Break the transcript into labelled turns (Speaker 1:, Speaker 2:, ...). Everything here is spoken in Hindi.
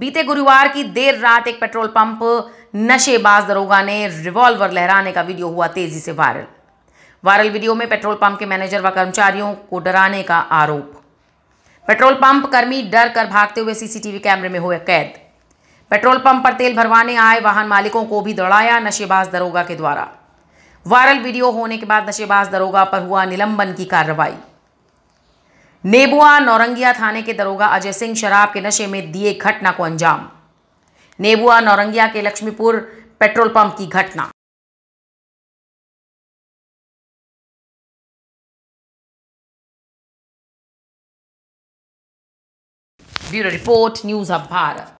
Speaker 1: बीते गुरुवार की देर रात एक पेट्रोल पंप नशेबाज दरोगा ने रिवॉल्वर लहराने का वीडियो हुआ तेजी से वायरल वायरल वीडियो में पेट्रोल पंप के मैनेजर व कर्मचारियों को डराने का आरोप पेट्रोल पंप कर्मी डर कर भागते हुए सीसीटीवी कैमरे में हुए कैद पेट्रोल पंप पर तेल भरवाने आए वाहन मालिकों को भी दौड़ाया नशेबाज दरोगा के द्वारा वायरल वीडियो होने के बाद नशेबाज दरोगा पर हुआ निलंबन की कार्रवाई नेबुआ नौरंगिया थाने के दरोगा अजय सिंह शराब के नशे में दिए घटना को अंजाम नेबुआ नौरंगिया के लक्ष्मीपुर
Speaker 2: पेट्रोल पंप की घटना ब्यूरो रिपोर्ट न्यूज अब भारत